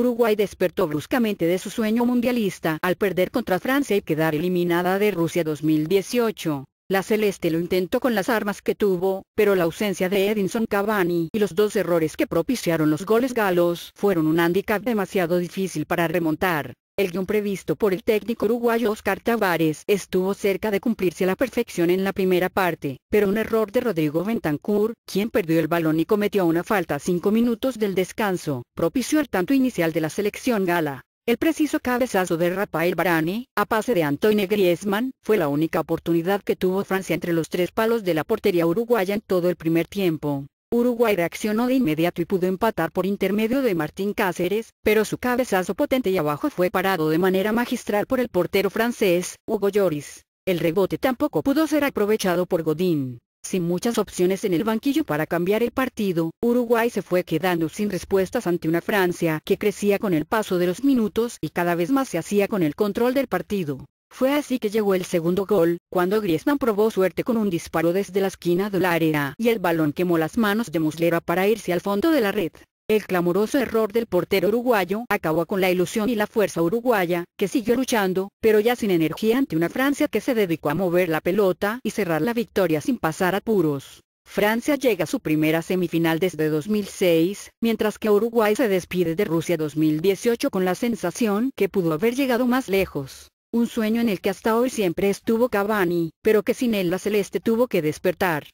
Uruguay despertó bruscamente de su sueño mundialista al perder contra Francia y quedar eliminada de Rusia 2018. La Celeste lo intentó con las armas que tuvo, pero la ausencia de Edinson Cavani y los dos errores que propiciaron los goles galos fueron un hándicap demasiado difícil para remontar. El guión previsto por el técnico uruguayo Oscar Tavares estuvo cerca de cumplirse a la perfección en la primera parte, pero un error de Rodrigo Bentancur, quien perdió el balón y cometió una falta a cinco minutos del descanso, propició el tanto inicial de la selección gala. El preciso cabezazo de Rafael Barani, a pase de Antoine Griezmann, fue la única oportunidad que tuvo Francia entre los tres palos de la portería uruguaya en todo el primer tiempo. Uruguay reaccionó de inmediato y pudo empatar por intermedio de Martín Cáceres, pero su cabezazo potente y abajo fue parado de manera magistral por el portero francés, Hugo Lloris. El rebote tampoco pudo ser aprovechado por Godín. Sin muchas opciones en el banquillo para cambiar el partido, Uruguay se fue quedando sin respuestas ante una Francia que crecía con el paso de los minutos y cada vez más se hacía con el control del partido. Fue así que llegó el segundo gol, cuando Griezmann probó suerte con un disparo desde la esquina la área y el balón quemó las manos de Muslera para irse al fondo de la red. El clamoroso error del portero uruguayo acabó con la ilusión y la fuerza uruguaya, que siguió luchando, pero ya sin energía ante una Francia que se dedicó a mover la pelota y cerrar la victoria sin pasar apuros. Francia llega a su primera semifinal desde 2006, mientras que Uruguay se despide de Rusia 2018 con la sensación que pudo haber llegado más lejos un sueño en el que hasta hoy siempre estuvo Cavani, pero que sin él la celeste tuvo que despertar.